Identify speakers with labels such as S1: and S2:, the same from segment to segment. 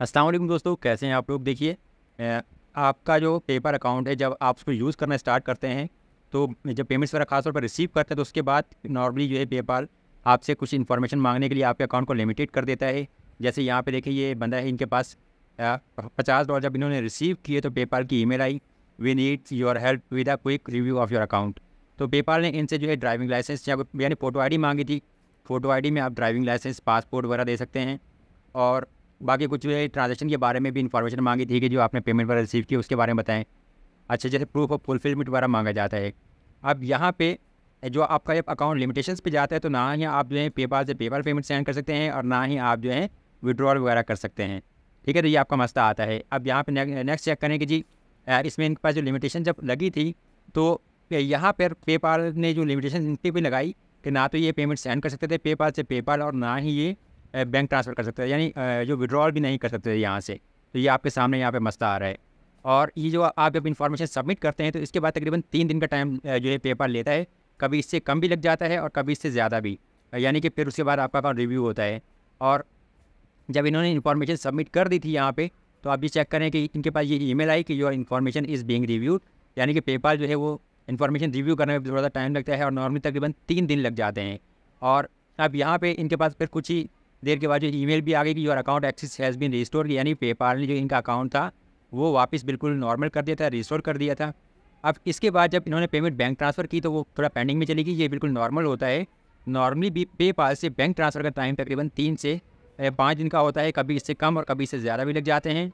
S1: असलम दोस्तों कैसे हैं आप लोग देखिए आपका जो पेपर अकाउंट है जब आप उसको यूज़ करना स्टार्ट करते हैं तो जब पेमेंट्स वगैरह खासतौर पर रिसीव करते हैं तो उसके बाद नॉर्मली जो है पेपाल आपसे कुछ इन्फॉर्मेशन मांगने के लिए आपके अकाउंट को लिमिटेड कर देता है जैसे यहाँ पे देखिए ये बंदा है इनके पास पचास डॉलर जब इन्होंने रिसीव किए तो पेपाल की ई आई we needs your help with a quick review of your account तो पेपाल ने इनसे जो है ड्राइविंग लाइसेंस या यानी फ़ोटो आई मांगी थी फ़ोटो आई में आप ड्राइविंग लाइसेंस पासपोर्ट वगैरह दे सकते हैं और बाकी कुछ ट्रांजेक्शन के बारे में भी इन्फॉर्मेशन मांगी थी कि जो आपने पेमेंट वगैरह रिसीव की उसके बारे में बताएं अच्छा जैसे प्रूफ ऑफ फुलफिलमेंट वगैरह मांगा जाता है अब यहाँ पे जो आपका जब अकाउंट लिमिटेशन पे जाता है तो ना ही आप जो है पेपाल से पेपाल पेमेंट सेंड कर सकते हैं और ना ही आप जो है विड्रॉल वगैरह कर सकते हैं ठीक है तो ये आपका मसला आता है अब यहाँ पर नेक्स्ट चेक करें कि जी इसमें इनके पास जो लिमिटेशन जब लगी थी तो यहाँ पर पेपाल ने जो लिमिटेशन इन पर भी लगाई कि ना तो ये पेमेंट सेंड कर सकते थे पेपाल से पेपाल और ना ही ये बैंक ट्रांसफ़र कर सकते हैं यानी जो विड्रॉल भी नहीं कर सकते यहाँ से तो ये आपके सामने यहाँ पे मसला आ रहा है और ये जो आप जब इन्फॉर्मेशन सबमिट करते हैं तो इसके बाद तकरीबन तीन दिन का टाइम जो है पेपर लेता है कभी इससे कम भी लग जाता है और कभी इससे ज़्यादा भी यानी कि फिर उसके बाद आपका अकाउंट रिव्यू होता है और जब इन्होंने इन्फॉर्मेशन सबमिट कर दी थी यहाँ पर तो आप ये चेक करें कि इनके पास ये ईमेल आई कि your information is being reviewed यानी कि पेपर जो है वो इन्फॉर्मेशन रिव्यू करने में थोड़ा सा टाइम लगता है और नॉर्मली तकरीबन तीन दिन लग जाते हैं और अब यहाँ पे इनके पास फिर कुछ ही देर के बाद जो ईमेल भी आ गई कि your account access has been restore यानी पेपाल ने जो इनका अकाउंट था वो वापस बिल्कुल नॉर्मल कर दिया था रिस्टोर कर दिया था अब इसके बाद जब इन्होंने पेमेंट बैंक ट्रांसफ़र की तो वो थोड़ा पेंडिंग में चली गई ये बिल्कुल नॉर्मल होता है नॉर्मली भी पेपाल से बैंक ट्रांसफ़र का टाइम तकरीबन तीन से पाँच दिन का होता है कभी इससे कम और कभी इससे ज़्यादा भी लग जाते हैं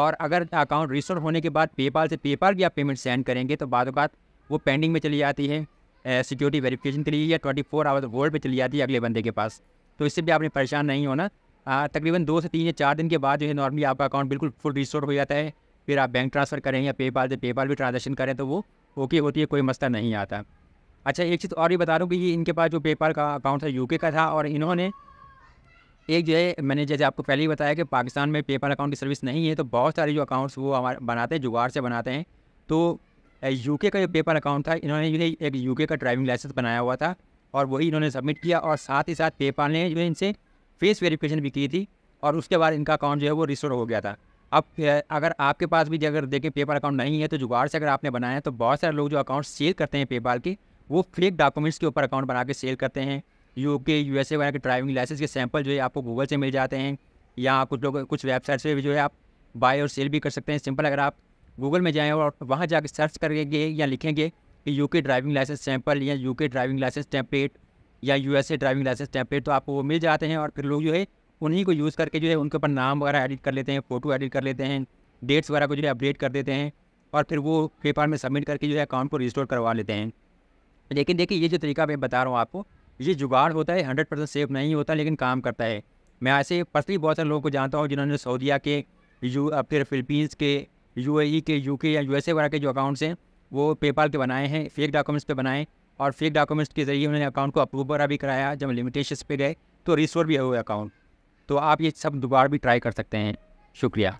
S1: और अगर अकाउंट रिस्टोर होने के बाद पेपाल से पेपाल भी आप पेमेंट सेंड करेंगे तो बाद वो पेंडिंग में चली जाती है सिक्योरिटी वेरिफिकेशन के लिए या ट्वेंटी फोर आवर होल्ड पर चली जाती है अगले बंदे के पास तो इससे भी आपने परेशान नहीं होना तकरीबन दो से तीन या चार दिन के बाद जो है नॉर्मली आपका अकाउंट बिल्कुल फुल रिस्टोर हो जाता है फिर आप बैंक ट्रांसफ़र करें या पाल से पेपाल भी ट्रांजेक्शन करें तो वो ओके होती है कोई मसला नहीं आता अच्छा एक चीज़ और भी बता रहा हूँ कि ये इनके पास जो पेपाल का अकाउंट था यूके का था और इन्होंने एक जो है मैंने जैसे आपको पहले ही बताया कि पाकिस्तान में पेपाल अकाउंट की सर्विस नहीं है तो बहुत सारे जो अकाउंट्स वो हमारे बनाते हैं जुगाड़ से बनाते हैं तो यूके का जो पेपर अकाउंट था इन्होंने जो है एक यूके का ड्राइविंग लाइसेंस बनाया हुआ था और वही इन्होंने सबमिट किया और साथ ही साथ पेपाल ने जो इनसे फेस वेरिफिकेशन भी की थी और उसके बाद इनका अकाउंट जो है वो रिस्टोर हो गया था अब अगर आपके पास भी अगर देखें पेपाल अकाउंट नहीं है तो जुगाड़ से अगर आपने बनाया है तो बहुत सारे लोग जो अकाउंट सेल करते हैं पेपाल के वो फेक डॉक्यूमेंट्स के ऊपर अकाउंट बना के सेल करते हैं यू के यू एस ए वगैरह के ड्राइविंग लाइसेंस के सैंपल जो है आपको गूगल से मिल जाते हैं या कुछ लोग कुछ वेबसाइट से भी जो है आप बाय और सेल भी कर सकते हैं सिंपल अगर आप गूगल में जाएँ और वहाँ जाकर सर्च करेंगे या लिखेंगे कि यूके ड्राइविंग लाइसेंस सैंपल या यूके ड्राइविंग लाइसेंस टेम्पलेट या यूएसए ड्राइविंग लाइसेंस टेम्पलेट तो आपको वो मिल जाते हैं और फिर लोग जो है उन्हीं को यूज़ करके जो है उनके ऊपर नाम वगैरह एडिट कर लेते हैं फ़ोटो एडिट कर लेते हैं डेट्स वगैरह को जो है अपडेट कर देते हैं और फिर वो पेपर में सबमिट करके जो है अकाउंट को रिस्टोर करवा लेते हैं लेकिन देखिए ये जो तरीका मैं बता रहा हूँ आपको ये जुगाड़ होता है हंड्रेड परसेंट सेफ नहीं होता लेकिन काम करता है मैं ऐसे पर्सनली बहुत सारे लोगों को जानता हूँ जिन्होंने सऊदीया के यू फिर फिलीपींस के यू e के यू या यू वगैरह के जो अकाउंट्स हैं वो पेपाल पे बनाए हैं फेक डॉक्यूमेंट्स पे बनाए और फेक डॉक्यूमेंट्स के ज़रिए उन्होंने अकाउंट को अप्रूव वगैरह भी कराया जब लिमिटेशन पे गए तो रिस्टोर भी हुए अकाउंट तो आप ये सब दोबारा भी ट्राई कर सकते हैं शुक्रिया